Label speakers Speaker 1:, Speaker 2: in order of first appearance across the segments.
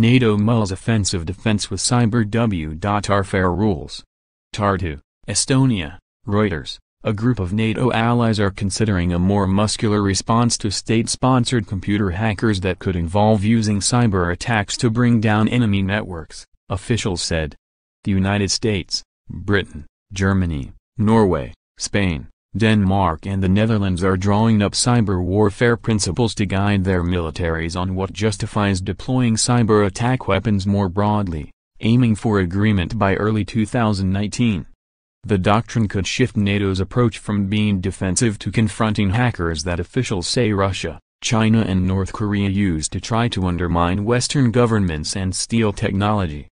Speaker 1: NATO mulls offensive defense with cyber w.arfare rules. Tartu, Estonia, Reuters, a group of NATO allies are considering a more muscular response to state-sponsored computer hackers that could involve using cyber attacks to bring down enemy networks, officials said. The United States, Britain, Germany, Norway, Spain, Denmark and the Netherlands are drawing up cyber warfare principles to guide their militaries on what justifies deploying cyber attack weapons more broadly, aiming for agreement by early 2019. The doctrine could shift NATO's approach from being defensive to confronting hackers that officials say Russia, China and North Korea use to try to undermine Western governments and steal technology.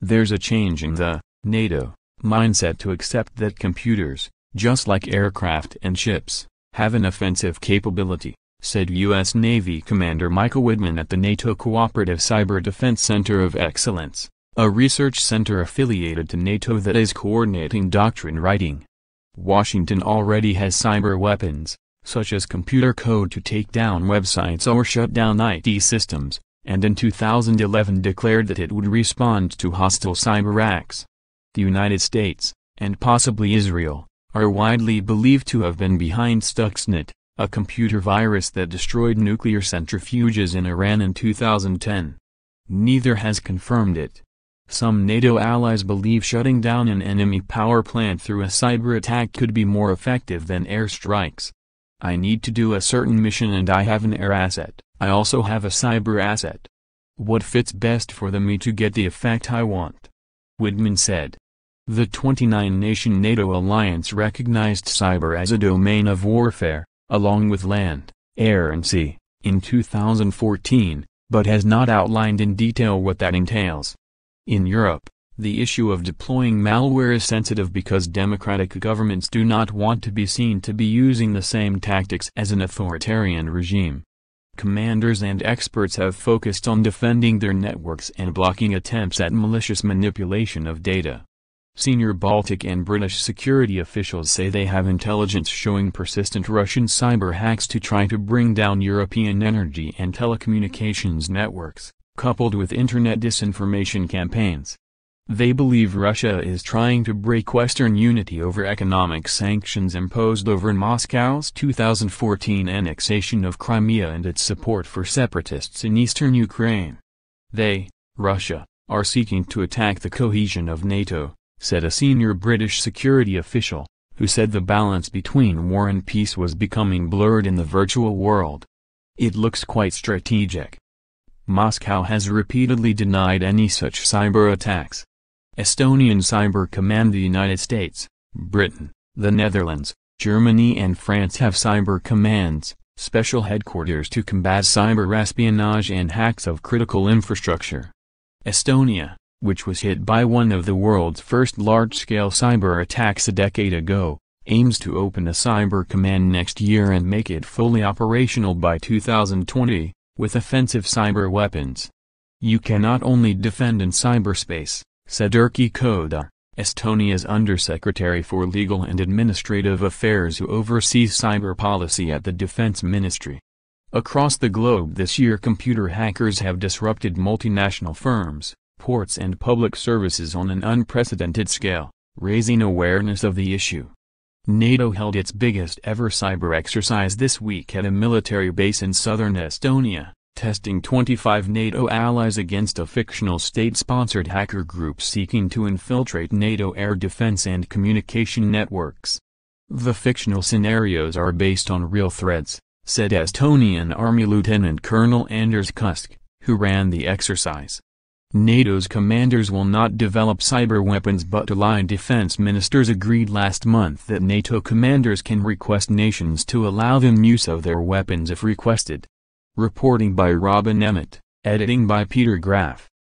Speaker 1: There's a change in the NATO mindset to accept that computers, just like aircraft and ships, have an offensive capability, said U.S. Navy Commander Michael Whitman at the NATO Cooperative Cyber Defense Center of Excellence, a research center affiliated to NATO that is coordinating doctrine writing. Washington already has cyber weapons, such as computer code to take down websites or shut down IT systems, and in 2011 declared that it would respond to hostile cyber acts. The United States, and possibly Israel, are widely believed to have been behind Stuxnet, a computer virus that destroyed nuclear centrifuges in Iran in 2010. Neither has confirmed it. Some NATO allies believe shutting down an enemy power plant through a cyber attack could be more effective than airstrikes. I need to do a certain mission and I have an air asset, I also have a cyber asset. What fits best for the me to get the effect I want? Widman said. The 29-nation NATO alliance recognized cyber as a domain of warfare, along with land, air and sea, in 2014, but has not outlined in detail what that entails. In Europe, the issue of deploying malware is sensitive because democratic governments do not want to be seen to be using the same tactics as an authoritarian regime. Commanders and experts have focused on defending their networks and blocking attempts at malicious manipulation of data. Senior Baltic and British security officials say they have intelligence showing persistent Russian cyber hacks to try to bring down European energy and telecommunications networks, coupled with internet disinformation campaigns. They believe Russia is trying to break Western unity over economic sanctions imposed over Moscow's 2014 annexation of Crimea and its support for separatists in eastern Ukraine. They, Russia, are seeking to attack the cohesion of NATO said a senior British security official, who said the balance between war and peace was becoming blurred in the virtual world. It looks quite strategic. Moscow has repeatedly denied any such cyber attacks. Estonian Cyber Command The United States, Britain, the Netherlands, Germany and France have cyber commands, special headquarters to combat cyber espionage and hacks of critical infrastructure. Estonia, which was hit by one of the world's first large-scale cyber attacks a decade ago, aims to open a cyber command next year and make it fully operational by 2020, with offensive cyber weapons. You cannot only defend in cyberspace, said Erki Koda, Estonia's Undersecretary for Legal and Administrative Affairs who oversees cyber policy at the Defense Ministry. Across the globe this year computer hackers have disrupted multinational firms, ports and public services on an unprecedented scale, raising awareness of the issue. NATO held its biggest ever cyber exercise this week at a military base in southern Estonia, testing 25 NATO allies against a fictional state-sponsored hacker group seeking to infiltrate NATO air defense and communication networks. The fictional scenarios are based on real threats, said Estonian Army Lieutenant Colonel Anders Kusk, who ran the exercise. NATO's commanders will not develop cyber weapons but allied defense ministers agreed last month that NATO commanders can request nations to allow them use of their weapons if requested. Reporting by Robin Emmett, editing by Peter Graff.